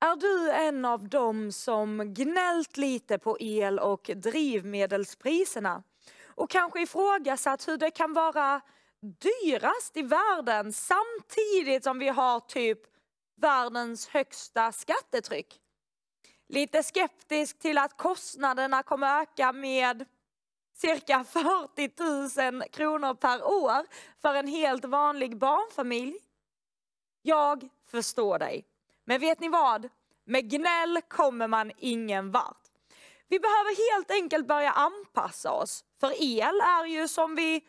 Är du en av dem som gnällt lite på el och drivmedelspriserna och kanske ifrågasatt hur det kan vara dyrast i världen samtidigt som vi har typ världens högsta skattetryck? Lite skeptisk till att kostnaderna kommer öka med cirka 40 000 kronor per år för en helt vanlig barnfamilj? Jag förstår dig. Men vet ni vad? Med gnäll kommer man ingen vart. Vi behöver helt enkelt börja anpassa oss. För el är ju som vi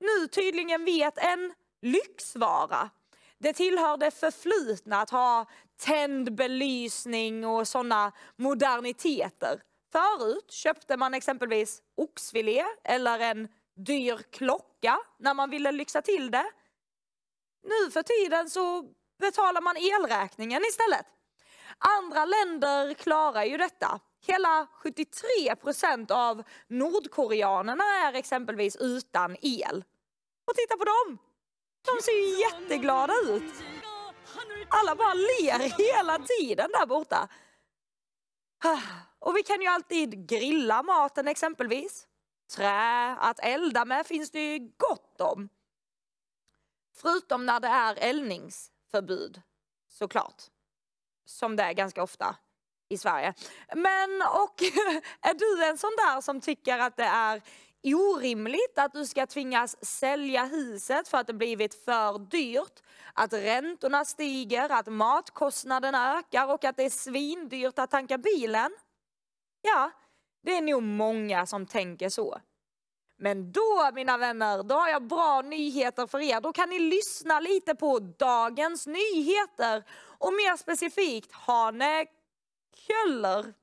nu tydligen vet en lyxvara. Det tillhör det förflutna att ha tänd belysning och sådana moderniteter. Förut köpte man exempelvis oxfilé eller en dyr klocka när man ville lyxa till det. Nu för tiden så betalar man elräkningen istället. Andra länder klarar ju detta. Hela 73 procent av nordkoreanerna är exempelvis utan el. Och titta på dem! De ser ju jätteglada ut. Alla bara ler hela tiden där borta. Och vi kan ju alltid grilla maten exempelvis. Trä att elda med finns det ju gott om. Förutom när det är eldnings förbud såklart. Som det är ganska ofta i Sverige. Men och är du en sån där som tycker att det är orimligt att du ska tvingas sälja huset för att det blivit för dyrt, att räntorna stiger, att matkostnaderna ökar och att det är svindyrt att tanka bilen? Ja, det är nog många som tänker så. Men då, mina vänner, då har jag bra nyheter för er. Då kan ni lyssna lite på Dagens Nyheter och mer specifikt Hane Kjöller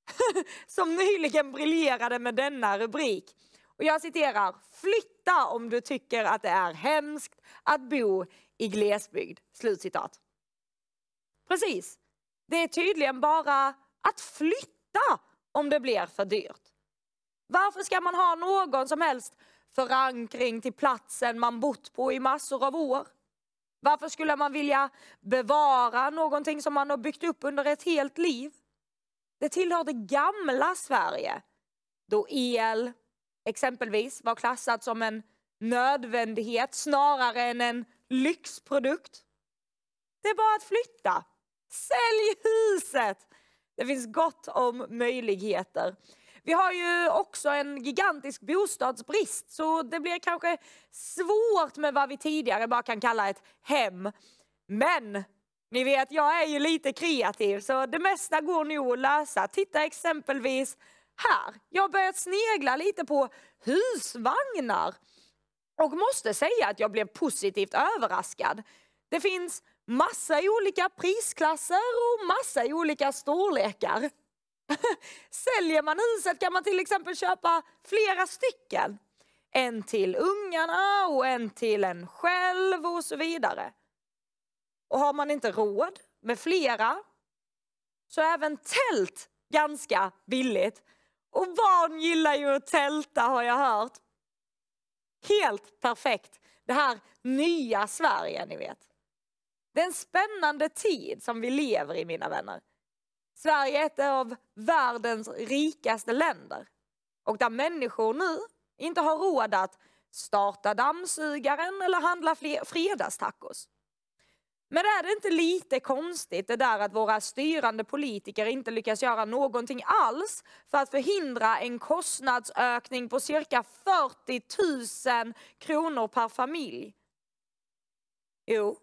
som nyligen briljerade med denna rubrik. Och jag citerar, flytta om du tycker att det är hemskt att bo i glesbygd. Slutcitat. Precis, det är tydligen bara att flytta om det blir för dyrt. Varför ska man ha någon som helst förankring till platsen man bott på i massor av år? Varför skulle man vilja bevara någonting som man har byggt upp under ett helt liv? Det tillhör det gamla Sverige, då el exempelvis var klassat som en nödvändighet snarare än en lyxprodukt. Det är bara att flytta. Sälj huset! Det finns gott om möjligheter. Vi har ju också en gigantisk bostadsbrist så det blir kanske svårt med vad vi tidigare bara kan kalla ett hem. Men ni vet, jag är ju lite kreativ så det mesta går nog att lösa. Titta exempelvis här. Jag har börjat snegla lite på husvagnar och måste säga att jag blev positivt överraskad. Det finns massa olika prisklasser och massa olika storlekar. Säljer man huset kan man till exempel köpa flera stycken. En till ungarna och en till en själv och så vidare. Och har man inte råd med flera så är även tält ganska billigt. Och barn gillar ju att tälta har jag hört. Helt perfekt, det här nya Sverige ni vet. Det är en spännande tid som vi lever i mina vänner. Sverige är ett av världens rikaste länder och där människor nu inte har råd att starta dammsugaren eller handla fredagstacos. Men är det inte lite konstigt det där att våra styrande politiker inte lyckas göra någonting alls för att förhindra en kostnadsökning på cirka 40 000 kronor per familj? Jo,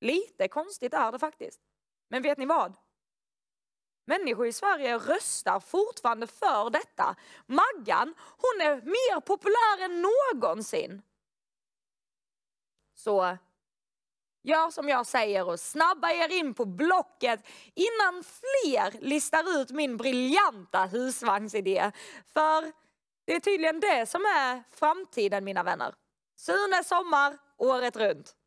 lite konstigt är det faktiskt. Men vet ni vad? Människor i Sverige röstar fortfarande för detta. Maggan, hon är mer populär än någonsin. Så Gör som jag säger och snabba er in på Blocket innan fler listar ut min briljanta husvagnsidé. För det är tydligen det som är framtiden mina vänner. Sune sommar, året runt.